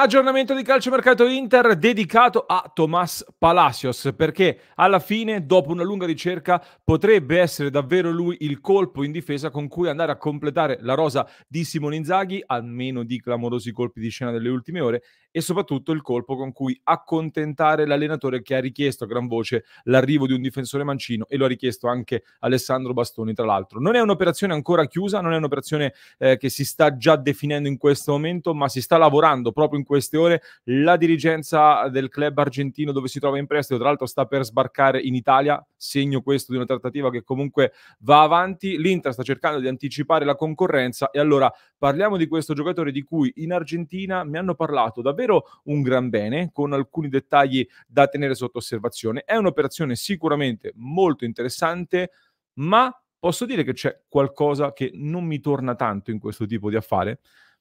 Aggiornamento di calciomercato Inter dedicato a Tomas Palacios perché alla fine, dopo una lunga ricerca, potrebbe essere davvero lui il colpo in difesa con cui andare a completare la rosa di Simone Inzaghi, almeno di clamorosi colpi di scena delle ultime ore, e soprattutto il colpo con cui accontentare l'allenatore che ha richiesto a gran voce l'arrivo di un difensore mancino e lo ha richiesto anche Alessandro Bastoni, tra l'altro. Non è un'operazione ancora chiusa, non è un'operazione eh, che si sta già definendo in questo momento, ma si sta lavorando proprio in queste ore la dirigenza del club argentino dove si trova in prestito, tra l'altro sta per sbarcare in Italia, segno questo di una trattativa che comunque va avanti, l'Inter sta cercando di anticipare la concorrenza e allora parliamo di questo giocatore di cui in Argentina mi hanno parlato davvero un gran bene, con alcuni dettagli da tenere sotto osservazione. È un'operazione sicuramente molto interessante, ma posso dire che c'è qualcosa che non mi torna tanto in questo tipo di affare,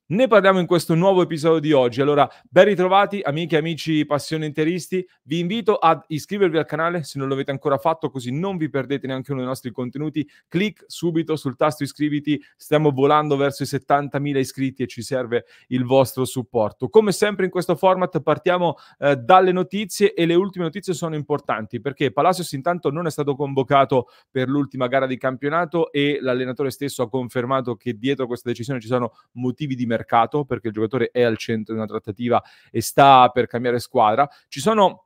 ne parliamo in questo nuovo episodio di oggi. Allora, ben ritrovati amiche e amici passione interisti. Vi invito ad iscrivervi al canale se non l'avete ancora fatto, così non vi perdete neanche uno dei nostri contenuti. Clic subito sul tasto iscriviti. Stiamo volando verso i 70.000 iscritti e ci serve il vostro supporto. Come sempre in questo format partiamo eh, dalle notizie e le ultime notizie sono importanti perché Palacios intanto non è stato convocato per l'ultima gara di campionato e l'allenatore stesso ha confermato che dietro questa decisione ci sono motivi di mercato mercato perché il giocatore è al centro di una trattativa e sta per cambiare squadra. Ci sono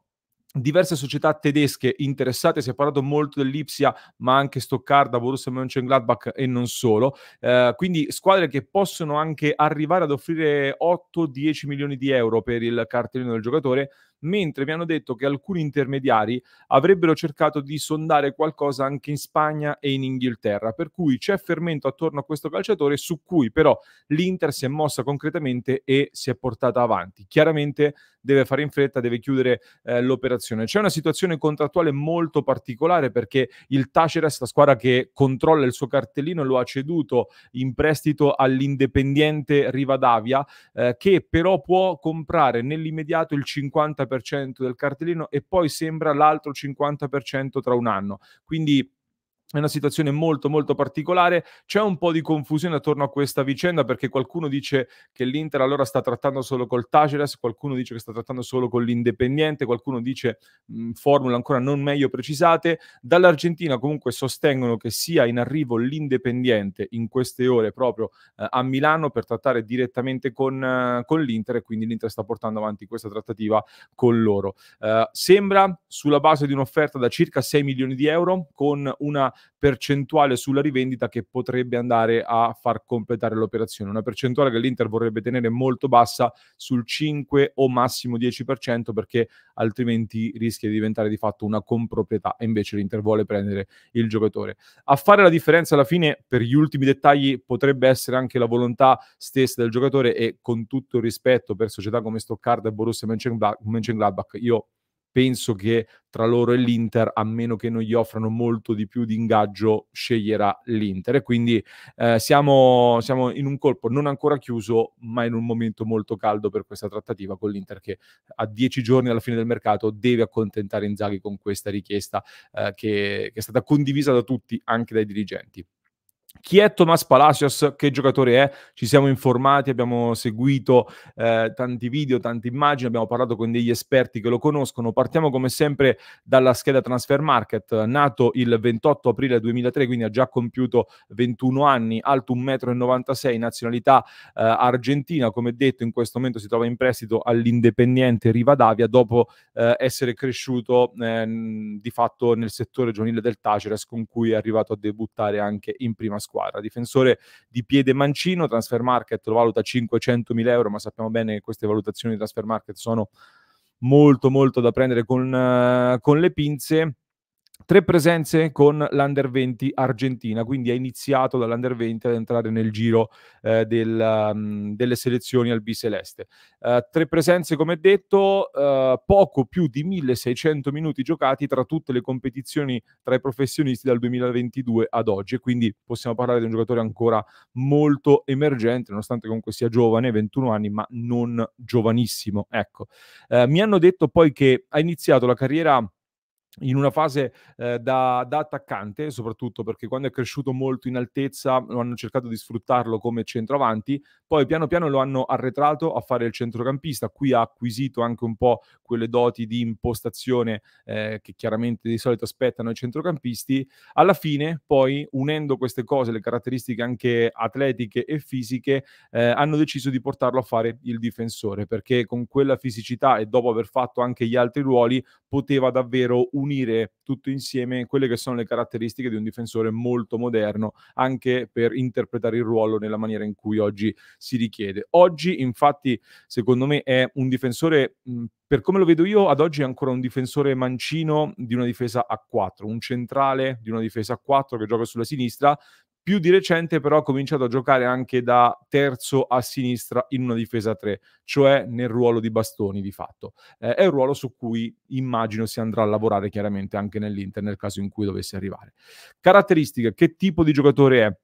diverse società tedesche interessate, si è parlato molto dell'Ipsia, ma anche Stoccarda, Borussia Mönchengladbach e non solo. Eh, quindi squadre che possono anche arrivare ad offrire 8-10 milioni di euro per il cartellino del giocatore mentre mi hanno detto che alcuni intermediari avrebbero cercato di sondare qualcosa anche in Spagna e in Inghilterra, per cui c'è fermento attorno a questo calciatore su cui però l'Inter si è mossa concretamente e si è portata avanti. Chiaramente deve fare in fretta, deve chiudere eh, l'operazione. C'è una situazione contrattuale molto particolare perché il Taceres, la squadra che controlla il suo cartellino, lo ha ceduto in prestito all'indipendiente Rivadavia, eh, che però può comprare nell'immediato il 50% 50% del cartellino e poi sembra l'altro 50% tra un anno. Quindi è una situazione molto molto particolare, c'è un po' di confusione attorno a questa vicenda perché qualcuno dice che l'Inter allora sta trattando solo col Taceres, qualcuno dice che sta trattando solo con l'Independiente, qualcuno dice mh, formule ancora non meglio precisate, dall'Argentina comunque sostengono che sia in arrivo l'Independiente in queste ore proprio eh, a Milano per trattare direttamente con, eh, con, l'Inter e quindi l'Inter sta portando avanti questa trattativa con loro. Eh, sembra sulla base di un'offerta da circa 6 milioni di euro con una percentuale sulla rivendita che potrebbe andare a far completare l'operazione, una percentuale che l'Inter vorrebbe tenere molto bassa sul 5 o massimo 10% perché altrimenti rischia di diventare di fatto una comproprietà e invece l'Inter vuole prendere il giocatore. A fare la differenza alla fine per gli ultimi dettagli potrebbe essere anche la volontà stessa del giocatore e con tutto il rispetto per società come Stoccarda e Borussia Mönchengladbach io penso che tra loro e l'Inter, a meno che non gli offrano molto di più di ingaggio, sceglierà l'Inter. E quindi eh, siamo, siamo, in un colpo non ancora chiuso, ma in un momento molto caldo per questa trattativa con l'Inter che a dieci giorni alla fine del mercato deve accontentare Inzaghi con questa richiesta eh, che, che è stata condivisa da tutti, anche dai dirigenti. Chi è Tomas Palacios? Che giocatore è? Ci siamo informati, abbiamo seguito eh, tanti video, tante immagini, abbiamo parlato con degli esperti che lo conoscono. Partiamo come sempre dalla scheda Transfer Market, nato il 28 aprile 2003, quindi ha già compiuto 21 anni, alto 1,96 m, nazionalità eh, argentina, come detto in questo momento si trova in prestito all'Independiente Rivadavia dopo eh, essere cresciuto eh, di fatto nel settore giovanile del Taceres con cui è arrivato a debuttare anche in prima squadra. Difensore di piede mancino, transfer market lo valuta 500 mila euro, ma sappiamo bene che queste valutazioni di transfer market sono molto molto da prendere con, uh, con le pinze Tre presenze con l'Under 20 Argentina, quindi ha iniziato dall'Under 20 ad entrare nel giro eh, del, um, delle selezioni al biseleste. Uh, tre presenze, come detto, uh, poco più di 1600 minuti giocati tra tutte le competizioni tra i professionisti dal 2022 ad oggi, quindi possiamo parlare di un giocatore ancora molto emergente, nonostante comunque sia giovane, 21 anni, ma non giovanissimo. Ecco. Uh, mi hanno detto poi che ha iniziato la carriera in una fase eh, da, da, attaccante, soprattutto perché quando è cresciuto molto in altezza hanno cercato di sfruttarlo come centroavanti, poi piano piano lo hanno arretrato a fare il centrocampista, qui ha acquisito anche un po' quelle doti di impostazione eh, che chiaramente di solito aspettano i centrocampisti, alla fine poi unendo queste cose, le caratteristiche anche atletiche e fisiche, eh, hanno deciso di portarlo a fare il difensore, perché con quella fisicità e dopo aver fatto anche gli altri ruoli poteva davvero unire tutto insieme quelle che sono le caratteristiche di un difensore molto moderno, anche per interpretare il ruolo nella maniera in cui oggi si richiede. Oggi, infatti, secondo me è un difensore per come lo vedo io, ad oggi è ancora un difensore mancino di una difesa a 4, un centrale di una difesa a 4 che gioca sulla sinistra, più di recente però ha cominciato a giocare anche da terzo a sinistra in una difesa 3, cioè nel ruolo di bastoni di fatto. Eh, è un ruolo su cui immagino si andrà a lavorare chiaramente anche nell'Inter nel caso in cui dovesse arrivare. Caratteristiche, che tipo di giocatore è?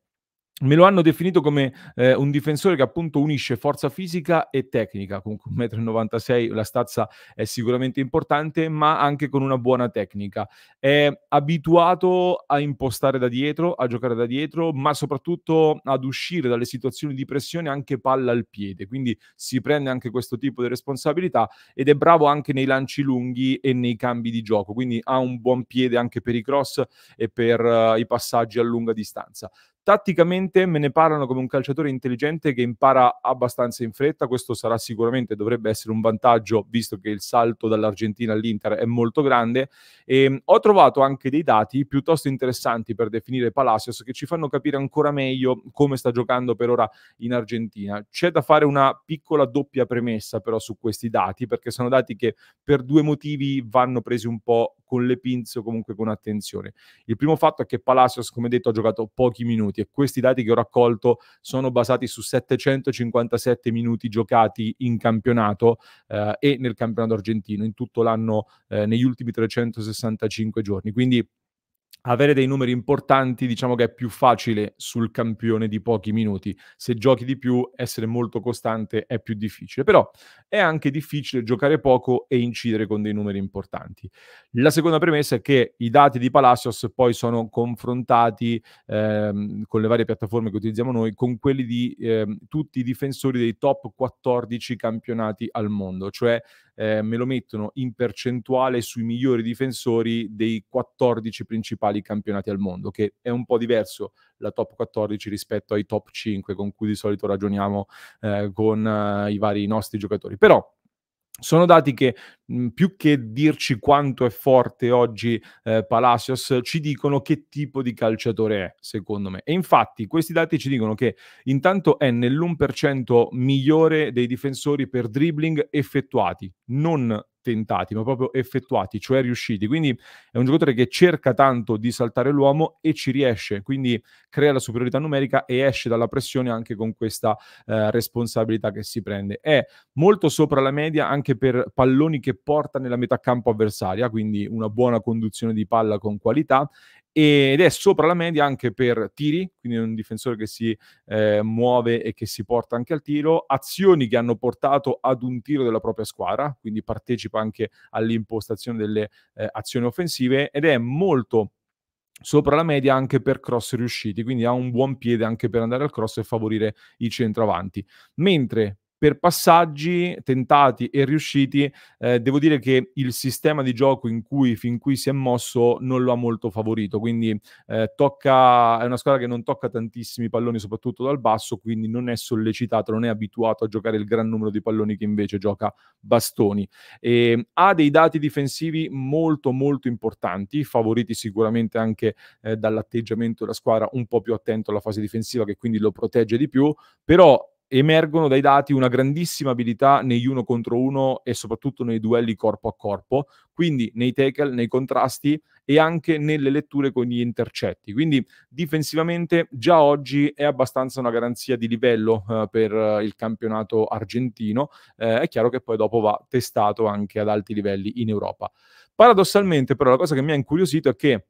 Me lo hanno definito come eh, un difensore che appunto unisce forza fisica e tecnica, comunque 1,96 m la stazza è sicuramente importante, ma anche con una buona tecnica. È abituato a impostare da dietro, a giocare da dietro, ma soprattutto ad uscire dalle situazioni di pressione anche palla al piede, quindi si prende anche questo tipo di responsabilità ed è bravo anche nei lanci lunghi e nei cambi di gioco, quindi ha un buon piede anche per i cross e per uh, i passaggi a lunga distanza. Tatticamente me ne parlano come un calciatore intelligente che impara abbastanza in fretta, questo sarà sicuramente, dovrebbe essere un vantaggio visto che il salto dall'Argentina all'Inter è molto grande. E, ehm, ho trovato anche dei dati piuttosto interessanti per definire Palacios che ci fanno capire ancora meglio come sta giocando per ora in Argentina. C'è da fare una piccola doppia premessa però su questi dati perché sono dati che per due motivi vanno presi un po' con le pinze o comunque con attenzione. Il primo fatto è che Palacios, come detto, ha giocato pochi minuti minuti e questi dati che ho raccolto sono basati su 757 minuti giocati in campionato eh, e nel campionato argentino in tutto l'anno eh, negli ultimi 365 giorni. Quindi avere dei numeri importanti diciamo che è più facile sul campione di pochi minuti. Se giochi di più, essere molto costante è più difficile, però è anche difficile giocare poco e incidere con dei numeri importanti. La seconda premessa è che i dati di Palacios poi sono confrontati ehm, con le varie piattaforme che utilizziamo noi, con quelli di ehm, tutti i difensori dei top 14 campionati al mondo, cioè eh, me lo mettono in percentuale sui migliori difensori dei 14 principali campionati al mondo, che è un po' diverso la top 14 rispetto ai top 5 con cui di solito ragioniamo eh, con eh, i vari nostri giocatori. Però sono dati che più che dirci quanto è forte oggi eh, Palacios, ci dicono che tipo di calciatore è, secondo me. E infatti questi dati ci dicono che intanto è nell'1% migliore dei difensori per dribbling effettuati, non tentati, ma proprio effettuati, cioè riusciti. Quindi è un giocatore che cerca tanto di saltare l'uomo e ci riesce, quindi crea la superiorità numerica e esce dalla pressione anche con questa eh, responsabilità che si prende. È molto sopra la media anche per palloni che porta nella metà campo avversaria, quindi una buona conduzione di palla con qualità ed è sopra la media anche per tiri, quindi è un difensore che si eh, muove e che si porta anche al tiro, azioni che hanno portato ad un tiro della propria squadra, quindi partecipa anche all'impostazione delle eh, azioni offensive ed è molto sopra la media anche per cross riusciti, quindi ha un buon piede anche per andare al cross e favorire i centravanti. Mentre per passaggi tentati e riusciti, eh, devo dire che il sistema di gioco in cui fin qui si è mosso non lo ha molto favorito, quindi eh, tocca, è una squadra che non tocca tantissimi palloni, soprattutto dal basso, quindi non è sollecitato, non è abituato a giocare il gran numero di palloni che invece gioca bastoni. E, ha dei dati difensivi molto molto importanti, favoriti sicuramente anche eh, dall'atteggiamento della squadra un po' più attento alla fase difensiva che quindi lo protegge di più, però emergono dai dati una grandissima abilità negli uno contro uno e soprattutto nei duelli corpo a corpo, quindi nei tackle, nei contrasti e anche nelle letture con gli intercetti. Quindi difensivamente già oggi è abbastanza una garanzia di livello eh, per eh, il campionato argentino, eh, è chiaro che poi dopo va testato anche ad alti livelli in Europa. Paradossalmente però la cosa che mi ha incuriosito è che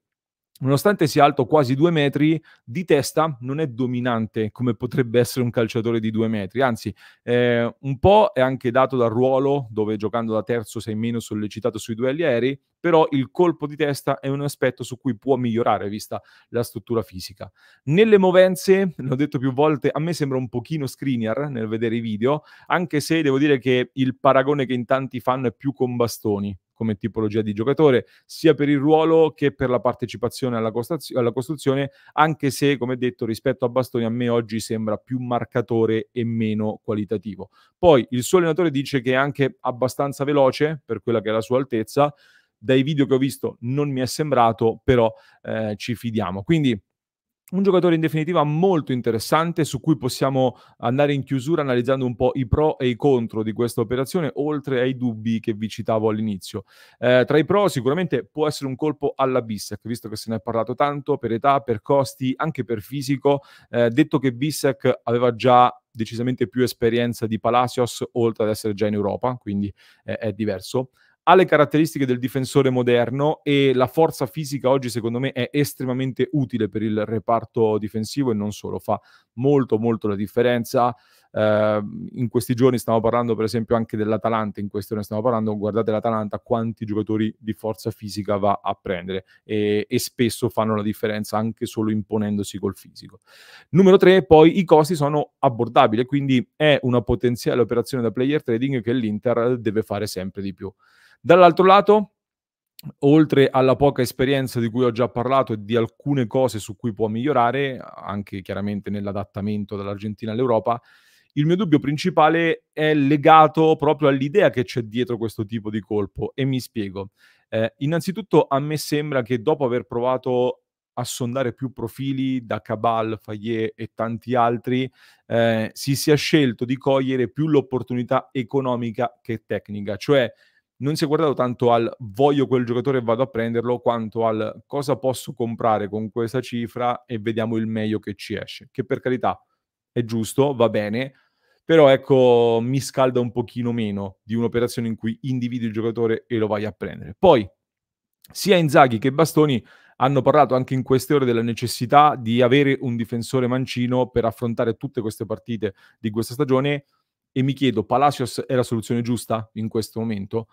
nonostante sia alto quasi due metri, di testa non è dominante come potrebbe essere un calciatore di due metri. Anzi, eh, un po' è anche dato dal ruolo, dove giocando da terzo sei meno sollecitato sui duelli aerei, però il colpo di testa è un aspetto su cui può migliorare, vista la struttura fisica. Nelle movenze, l'ho detto più volte, a me sembra un pochino screener nel vedere i video, anche se devo dire che il paragone che in tanti fanno è più con bastoni, come tipologia di giocatore, sia per il ruolo che per la partecipazione alla, costaz- alla costruzione, anche se, come detto, rispetto a Bastoni a me oggi sembra più marcatore e meno qualitativo. Poi il suo allenatore dice che è anche abbastanza veloce per quella che è la sua altezza, dai video che ho visto non mi è sembrato, però eh, ci fidiamo. Quindi un giocatore in definitiva molto interessante su cui possiamo andare in chiusura analizzando un po' i pro e i contro di questa operazione, oltre ai dubbi che vi citavo all'inizio. Eh, tra i pro sicuramente può essere un colpo alla Bissec, visto che se ne è parlato tanto per età, per costi, anche per fisico, eh, detto che Bissec aveva già decisamente più esperienza di Palacios, oltre ad essere già in Europa, quindi eh, è diverso ha le caratteristiche del difensore moderno e la forza fisica oggi secondo me è estremamente utile per il reparto difensivo e non solo, fa molto molto la differenza. Eh, in questi giorni stiamo parlando per esempio anche dell'Atalanta, in questione stiamo parlando, guardate l'Atalanta quanti giocatori di forza fisica va a prendere e, e spesso fanno la differenza anche solo imponendosi col fisico. Numero 3, poi i costi sono abbordabili, quindi è una potenziale operazione da player trading che l'Inter deve fare sempre di più. Dall'altro lato, oltre alla poca esperienza di cui ho già parlato e di alcune cose su cui può migliorare, anche chiaramente nell'adattamento dall'Argentina all'Europa, il mio dubbio principale è legato proprio all'idea che c'è dietro questo tipo di colpo e mi spiego. Eh, innanzitutto a me sembra che dopo aver provato a sondare più profili da Cabal, Fayet e tanti altri, eh, si sia scelto di cogliere più l'opportunità economica che tecnica, cioè non si è guardato tanto al voglio quel giocatore e vado a prenderlo, quanto al cosa posso comprare con questa cifra e vediamo il meglio che ci esce. Che per carità è giusto, va bene, però ecco mi scalda un pochino meno di un'operazione in cui individui il giocatore e lo vai a prendere. Poi sia Inzaghi che Bastoni hanno parlato anche in queste ore della necessità di avere un difensore mancino per affrontare tutte queste partite di questa stagione e mi chiedo, Palacios è la soluzione giusta in questo momento?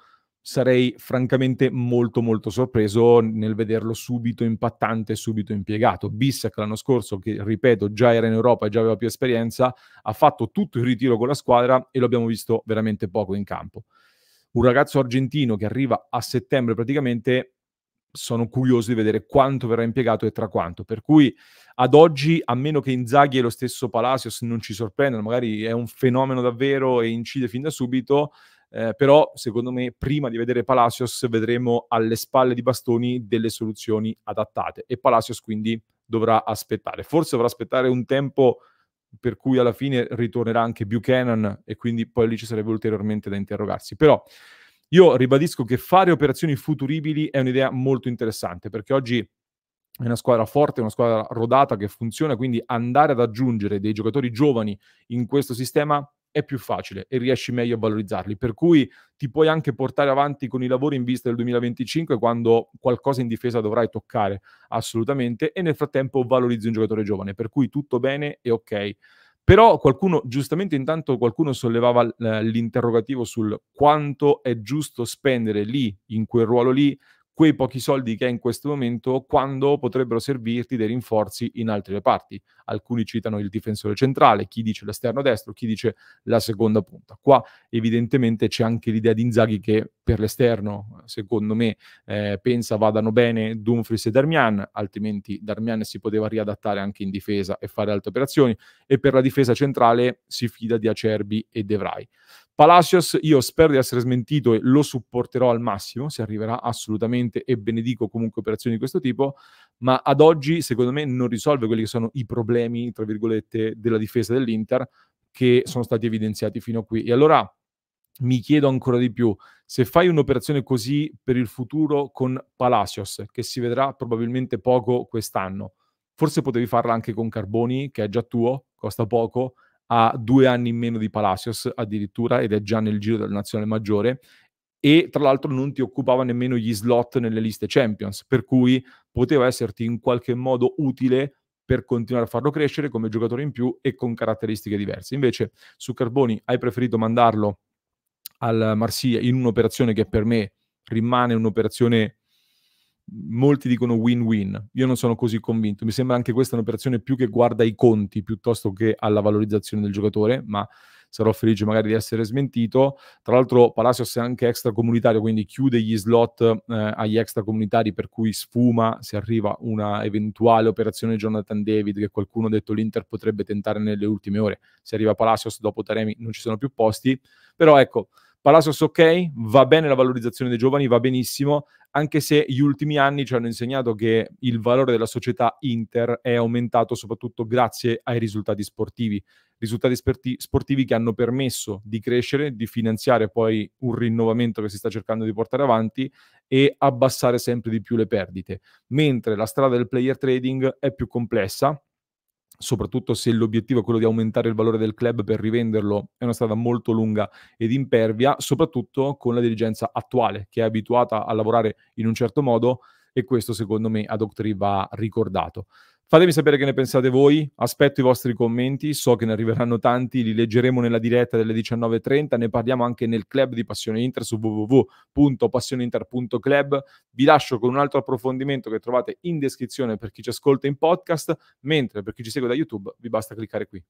sarei francamente molto molto sorpreso nel vederlo subito impattante, subito impiegato. Bissek l'anno scorso, che ripeto già era in Europa e già aveva più esperienza, ha fatto tutto il ritiro con la squadra e lo abbiamo visto veramente poco in campo. Un ragazzo argentino che arriva a settembre praticamente, sono curioso di vedere quanto verrà impiegato e tra quanto. Per cui ad oggi, a meno che Inzaghi e lo stesso Palacios non ci sorprendano, magari è un fenomeno davvero e incide fin da subito, eh, però secondo me prima di vedere Palacios vedremo alle spalle di Bastoni delle soluzioni adattate e Palacios quindi dovrà aspettare, forse dovrà aspettare un tempo per cui alla fine ritornerà anche Buchanan e quindi poi lì ci sarebbe ulteriormente da interrogarsi, però io ribadisco che fare operazioni futuribili è un'idea molto interessante perché oggi è una squadra forte, è una squadra rodata che funziona, quindi andare ad aggiungere dei giocatori giovani in questo sistema è più facile e riesci meglio a valorizzarli. Per cui ti puoi anche portare avanti con i lavori in vista del 2025 quando qualcosa in difesa dovrai toccare assolutamente e nel frattempo valorizzi un giocatore giovane. Per cui tutto bene e ok. Però qualcuno, giustamente intanto qualcuno sollevava l'interrogativo sul quanto è giusto spendere lì, in quel ruolo lì, quei pochi soldi che hai in questo momento quando potrebbero servirti dei rinforzi in altre parti. Alcuni citano il difensore centrale, chi dice l'esterno destro, chi dice la seconda punta. Qua evidentemente c'è anche l'idea di Inzaghi che per l'esterno, secondo me, eh, pensa vadano bene Dumfries e Darmian, altrimenti Darmian si poteva riadattare anche in difesa e fare altre operazioni e per la difesa centrale si fida di Acerbi e De Vrij. Palacios, io spero di essere smentito e lo supporterò al massimo, se arriverà assolutamente e benedico comunque operazioni di questo tipo, ma ad oggi secondo me non risolve quelli che sono i problemi, tra virgolette, della difesa dell'Inter che sono stati evidenziati fino a qui. E allora mi chiedo ancora di più, se fai un'operazione così per il futuro con Palacios, che si vedrà probabilmente poco quest'anno, forse potevi farla anche con Carboni, che è già tuo, costa poco, ha due anni in meno di Palacios addirittura ed è già nel giro della nazionale maggiore e tra l'altro non ti occupava nemmeno gli slot nelle liste Champions, per cui poteva esserti in qualche modo utile per continuare a farlo crescere come giocatore in più e con caratteristiche diverse. Invece su Carboni hai preferito mandarlo al Marsiglia in un'operazione che per me rimane un'operazione molti dicono win-win. Io non sono così convinto. Mi sembra anche questa un'operazione più che guarda i conti piuttosto che alla valorizzazione del giocatore, ma sarò felice magari di essere smentito. Tra l'altro Palacios è anche extracomunitario, quindi chiude gli slot eh, agli extracomunitari per cui sfuma se arriva una eventuale operazione Jonathan David che qualcuno ha detto l'Inter potrebbe tentare nelle ultime ore. Se arriva Palacios dopo Taremi non ci sono più posti, però ecco Palacios ok, va bene la valorizzazione dei giovani, va benissimo, anche se gli ultimi anni ci hanno insegnato che il valore della società Inter è aumentato soprattutto grazie ai risultati sportivi, risultati sperti- sportivi che hanno permesso di crescere, di finanziare poi un rinnovamento che si sta cercando di portare avanti e abbassare sempre di più le perdite, mentre la strada del player trading è più complessa soprattutto se l'obiettivo è quello di aumentare il valore del club per rivenderlo, è una strada molto lunga ed impervia, soprattutto con la dirigenza attuale che è abituata a lavorare in un certo modo e questo secondo me ad Octree va ricordato. Fatemi sapere che ne pensate voi, aspetto i vostri commenti, so che ne arriveranno tanti, li leggeremo nella diretta delle 19.30, ne parliamo anche nel club di Passione Inter su www.passioneinter.club. Vi lascio con un altro approfondimento che trovate in descrizione per chi ci ascolta in podcast, mentre per chi ci segue da YouTube vi basta cliccare qui.